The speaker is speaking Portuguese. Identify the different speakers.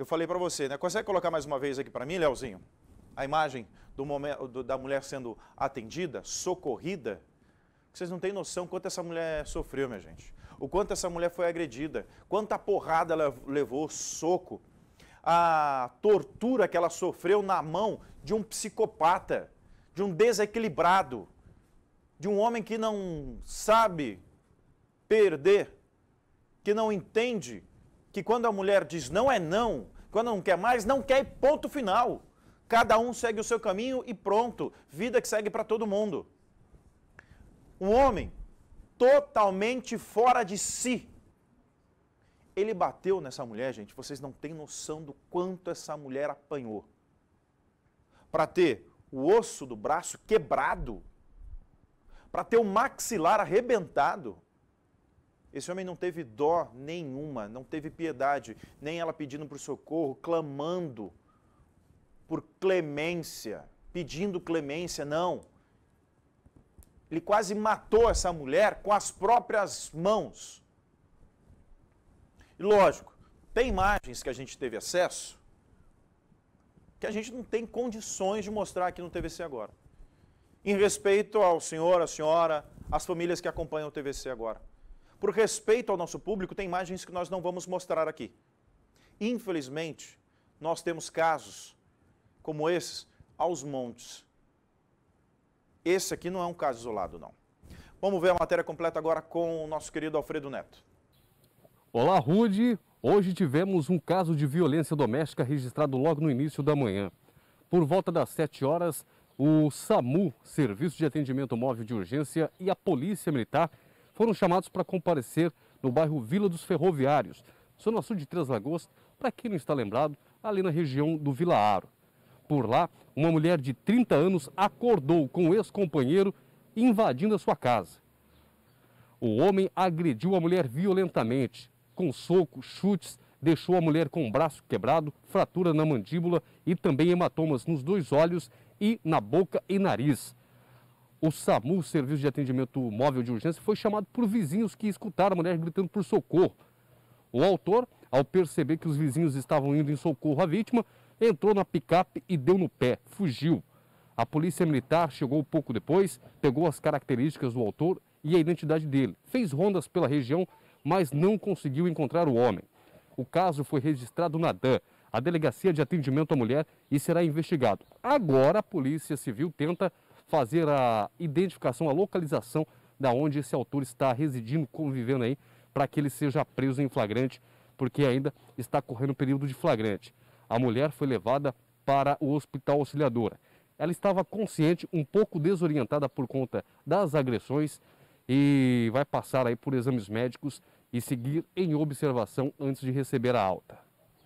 Speaker 1: eu falei para você, né? Consegue colocar mais uma vez aqui para mim, Leozinho? A imagem do momento, do, da mulher sendo atendida, socorrida. Vocês não têm noção quanto essa mulher sofreu, minha gente. O quanto essa mulher foi agredida, quanta porrada ela levou, soco, a tortura que ela sofreu na mão de um psicopata, de um desequilibrado, de um homem que não sabe perder, que não entende que quando a mulher diz não é não, quando não quer mais, não quer ponto final. Cada um segue o seu caminho e pronto. Vida que segue para todo mundo. Um homem totalmente fora de si. Ele bateu nessa mulher, gente. Vocês não têm noção do quanto essa mulher apanhou. Para ter o osso do braço quebrado, para ter o maxilar arrebentado, esse homem não teve dó nenhuma, não teve piedade, nem ela pedindo por socorro, clamando por clemência, pedindo clemência, não. Ele quase matou essa mulher com as próprias mãos. E lógico, tem imagens que a gente teve acesso que a gente não tem condições de mostrar aqui no TVC agora. Em respeito ao senhor, à senhora, às famílias que acompanham o TVC agora. Por respeito ao nosso público, tem imagens que nós não vamos mostrar aqui. Infelizmente, nós temos casos como esses aos montes. Esse aqui não é um caso isolado, não. Vamos ver a matéria completa agora com o nosso querido Alfredo Neto.
Speaker 2: Olá, Rude. Hoje tivemos um caso de violência doméstica registrado logo no início da manhã. Por volta das 7 horas, o SAMU, Serviço de Atendimento Móvel de Urgência, e a Polícia Militar foram chamados para comparecer no bairro Vila dos Ferroviários, zona sul de Três Lagoas, para quem não está lembrado, ali na região do Vila Aro. Por lá, uma mulher de 30 anos acordou com o ex-companheiro invadindo a sua casa. O homem agrediu a mulher violentamente. Com socos, chutes, deixou a mulher com o braço quebrado, fratura na mandíbula e também hematomas nos dois olhos e na boca e nariz. O SAMU, Serviço de Atendimento Móvel de Urgência, foi chamado por vizinhos que escutaram a mulher gritando por socorro. O autor, ao perceber que os vizinhos estavam indo em socorro à vítima, entrou na picape e deu no pé, fugiu. A polícia militar chegou pouco depois, pegou as características do autor e a identidade dele. Fez rondas pela região, mas não conseguiu encontrar o homem. O caso foi registrado na DAN, a Delegacia de Atendimento à Mulher, e será investigado. Agora a Polícia Civil tenta fazer a identificação, a localização da onde esse autor está residindo, convivendo aí, para que ele seja preso em flagrante, porque ainda está correndo período de flagrante. A mulher foi levada para o hospital auxiliadora. Ela estava consciente, um pouco desorientada por conta das agressões e vai passar aí por exames médicos e seguir em observação antes de receber a alta.